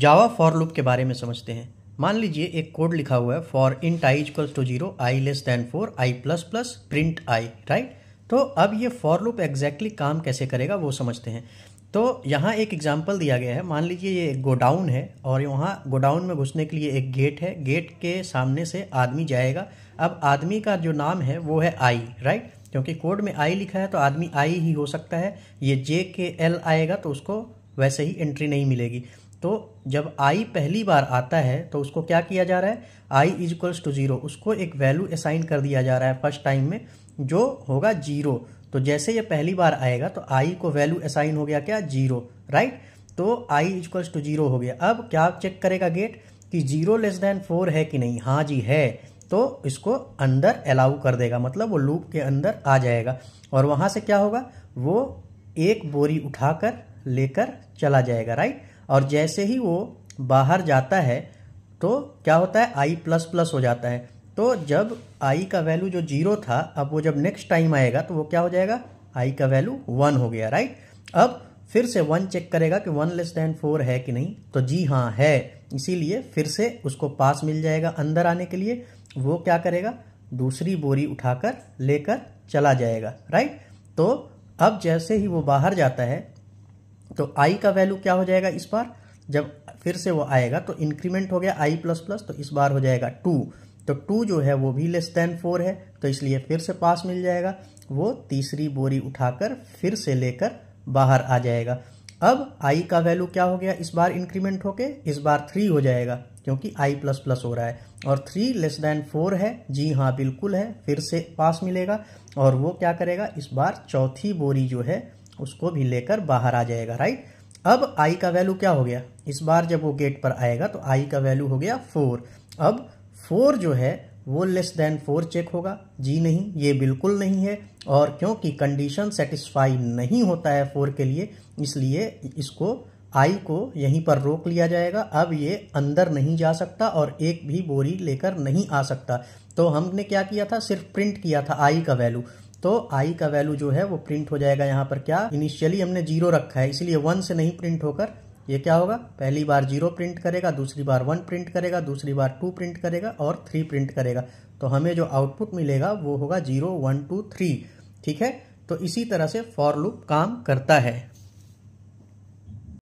Java for loop के बारे में समझते हैं मान लीजिए एक कोड लिखा हुआ है for int I equals to zero I less than four I plus plus print I right तो अब ये फॉर लूप एग्जैक्टली काम कैसे करेगा वो समझते हैं तो यहाँ एक एग्जाम्पल दिया गया है मान लीजिए ये गोडाउन है और यहाँ गोडाउन में घुसने के लिए एक गेट है गेट के सामने से आदमी जाएगा अब आदमी का जो नाम है वो है आई राइट क्योंकि कोड में आई लिखा है तो आदमी आई ही हो सकता है ये जे के एल आएगा तो उसको वैसे ही एंट्री नहीं मिलेगी तो जब आई पहली बार आता है तो उसको क्या किया जा रहा है I is equals to zero उसको एक वैल्यू असाइन कर दिया जा रहा है फर्स्ट टाइम में जो होगा जीरो तो जैसे ये पहली बार आएगा तो आई को वैल्यू असाइन हो गया क्या जीरो राइट तो आई इक्वल्स टू जीरो हो गया अब क्या चेक करेगा गेट कि जीरो लेस देन फोर है कि नहीं हाँ जी है तो इसको अंदर अलाउ कर देगा मतलब वो लूप के अंदर आ जाएगा और वहाँ से क्या होगा वो एक बोरी उठाकर लेकर चला जाएगा राइट और जैसे ही वो बाहर जाता है तो क्या होता है आई प्लस प्लस हो जाता है तो जब आई का वैल्यू जो जीरो था अब वो जब नेक्स्ट टाइम आएगा तो वो क्या हो जाएगा आई का वैल्यू वन हो गया राइट अब फिर से वन चेक करेगा कि वन लेस दैन फोर है कि नहीं तो जी हाँ है इसीलिए फिर से उसको पास मिल जाएगा अंदर आने के लिए वो क्या करेगा दूसरी बोरी उठाकर लेकर चला जाएगा राइट तो अब जैसे ही वो बाहर जाता है तो आई का वैल्यू क्या हो जाएगा इस बार जब फिर से वो आएगा तो इंक्रीमेंट हो गया आई प्लस प्लस तो इस बार हो जाएगा टू तो टू जो है वो भी लेस देन फोर है तो इसलिए फिर से पास मिल जाएगा वो तीसरी बोरी उठाकर फिर से लेकर बाहर आ जाएगा अब आई का वैल्यू क्या हो गया इस बार इंक्रीमेंट होके इस बार थ्री हो जाएगा क्योंकि आई प्लस प्लस हो रहा है और थ्री लेस देन फोर है जी हाँ बिल्कुल है फिर से पास मिलेगा और वो क्या करेगा इस बार चौथी बोरी जो है उसको भी लेकर बाहर आ जाएगा राइट अब आई का वैल्यू क्या हो गया इस बार जब वो गेट पर आएगा तो आई का वैल्यू हो गया फोर अब फोर जो है वो लेस देन फोर चेक होगा जी नहीं ये बिल्कुल नहीं है और क्योंकि कंडीशन सेटिस्फाई नहीं होता है फोर के लिए इसलिए इसको आई को यहीं पर रोक लिया जाएगा अब ये अंदर नहीं जा सकता और एक भी बोरी लेकर नहीं आ सकता तो हमने क्या किया था सिर्फ प्रिंट किया था आई का वैल्यू तो आई का वैल्यू जो है वो प्रिंट हो जाएगा यहाँ पर क्या इनिशियली हमने जीरो रखा है इसलिए वन से नहीं प्रिंट होकर ये क्या होगा पहली बार जीरो प्रिंट करेगा दूसरी बार वन प्रिंट करेगा दूसरी बार टू प्रिंट करेगा और थ्री प्रिंट करेगा तो हमें जो आउटपुट मिलेगा वो होगा जीरो वन टू थ्री ठीक है तो इसी तरह से फॉर लूप काम करता है